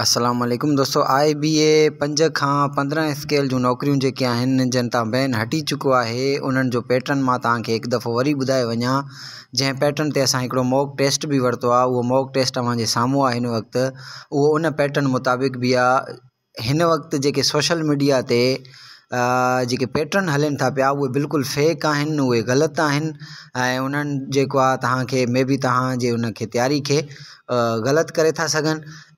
असलम दोस्तों आई बी ए पंज का पंद्रह स्केल जो नौकरियों जेके आहिनि जिन बैन हटी चुको है उन्हनि जो पैटर्न मां तक एक दफ़ो वरी बुधा वञा जै पैटर्न से असो मॉक टेस्ट भी वरितो आहे उहो मॉक टेस्ट तव्हांजे सामू आ वक्त वो उन पैटर्न मुताबिक़ भी आ वक्त जो सोशल मीडिया से जी पैटर्न हलन था पिया उहे बिल्कुल फेक आहिनि उहे ग़लति आहिनि मे बी तैयारी के गलत में करे था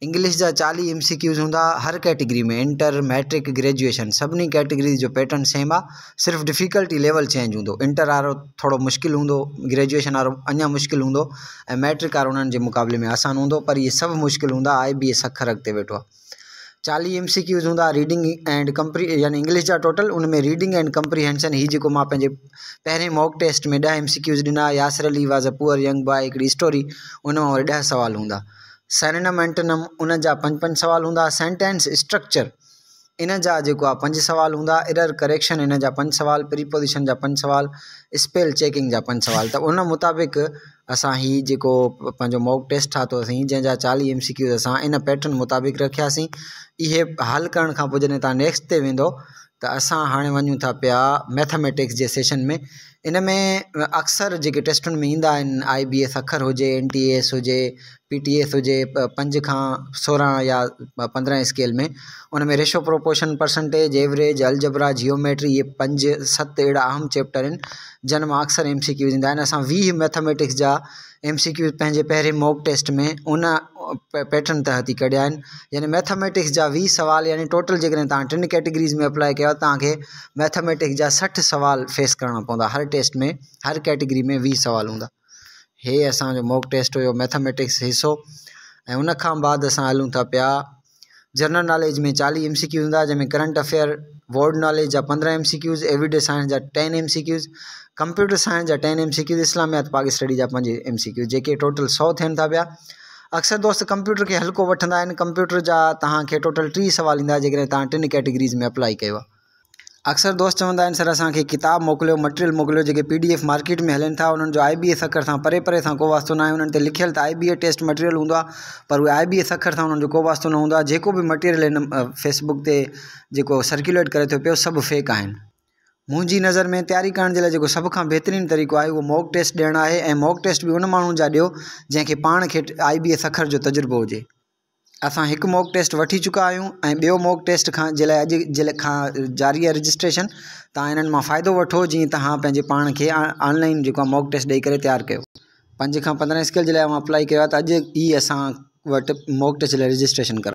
इंग्लिश जा चाली एम सी क्यूज़ हूँ हर कैटेगरी में इंटर मैट्रिक ग्रेजुएशन सभी कैटेगरी जो पैटर्न सेम आ सिर्फ डिफ़िकल्टी लेवल चेंज हों इंटर आरो थोड़ो मुश्किल हों ग्रेजुएशन आरो अ मुश्किल हों मैट्रिक आरो उन्हनि मुक़ाबले में आसान हों पर ये सब मुश्किल हूंदा आई बी एस अखर रॻिते वेठो आहे चालीह क्यूज़ हूंदा रीडिंग एंड कंप्री यानी इंग्लिश जा टोटल उन में रीडिंग एंड कंप्रीहेंशन ही जेको मां पंहिंजे पहिरें मॉक टेस्ट में ॾह एम सी सीक्यूज़ ॾिना Ali was a poor young boy हिकिड़ी स्टोरी उन मां वरी ॾह सवाल हूंदा सरनमेंटनम उन्हनि जा पंज पंज सवाल हूंदा सेंटेंस स्ट्रक्चर इन जो पंज सवाल हूँ एरर करेक्शन इन जहाँ पंज सवाल प्रीपोज़िशन जहाँ पंज सवाल स्पेल चेकिंग जहाँ पंज सवाल तो उन मुताबिक़ अस ही जो मॉक टेस्ट ठातोसीं जंहिंजा चाली एम सी क्यूज़ असां इन पैटर्न मुताबिक़ रखियासीं ये हल करण खां पोइ वो तो नेक्स्ट हाँ वेंदो त था पिया मैथमेटिक्स के सेशन में इन में अक्सर जेके टेस्टुनि में ईंदा आहिनि आई बी एस अखर हुजे एन टी एस हुजे पी टी एस हुजे पंज खां सोरहं या पंद्रहं स्केल में उन में ratio proportion percentage average algebra geometry इहे पंज सत अहिड़ा अहम चैप्टर आहिनि जंहिं मां अक्सर एम सी सीक्यू ईंदा आहिनि असां वीह मैथमैटिक्स जा एमसीक्यू पंहिंजे पहिरें मॉक टेस्ट में उन पैटर्न तहत ही कड़िया यानी मैथमेटिक्स जहाँ वी सवाल यानी टोटल जेकॾहिं तव्हां टिनि कैटेगरीज़ में अप्लाई किया तव्हांखे मैथमेटिक्स जहाँ सठ सवाल फेस करना पवंदा हर टेस्ट में हर कैटेगरी में वी सवाल हूँ हे असो मॉक टेस्ट हो मैथमेटिक्स हिस्सो ए उन खां बाद अस हलूं था पाया जनरल नॉलेज में चाली एम सी क्यू हूँ जैमें करंट अफेयर वर्ड नॉलेज जहाँ पंद्रह M C Qs everyday science जहाँ ten M C Qs computer science जहाँ टेन एम सी क्यूज़ इस्लामियात पाकिस्तानी जहाँ पंज एम सी क्यूज़ जो टोटल सौ थे पाया अक्सर दोस्त कंप्यूटर के हल्को वठंदा आहिनि कंप्यूटर जा तव्हांखे टोटल टी सवाल ईंदा जेकॾहिं तव्हां टिनि कैटेगरीज़ में अप्लाई कयो आहे अक्सर दोस्त चवंदा आहिनि सर असांखे किताब मोकिलियो मटेरियल मोकिलियो जेके पी डी एफ मार्केट में हलनि था उन्हनि जो आई बी एस अखर सां परे परे सां को वास्तो न आहे उन्हनि ते त I B A test material हूंदो आहे पर उहे आई बी एस अखर सां उन्हनि जो को वास्तो न हूंदो आहे जेको बि मटेरियल हिन फेसबुक ते जेको सर्कुलेट करे थो पियो सभु फेक आहिनि मुझी नज़र में तैयारी करण के लिए जो सब का बेहतरीन तरीक़ो है वो मॉक टेस्ट दियण है मॉक टेस्ट भी उन माण्हुनि जा दियो जंहिंखे पान के आई बी एस अखर जो तजुर्बो हो असां एक मॉक टेस्ट वी चुका आयो ऐं मॉक टेस्ट का जे अज अॼु जारी है रजिस्ट्रेशन तुम इन फायद वो जी जीअं तव्हां पंहिंजे ऑनलाइन जो मॉक टेस्ट दे कर तैयार कर पंज का पंद्रह स्किल अप्लाई कर अज ही अस मॉक टेस्ट रजिस्ट्रेशन कर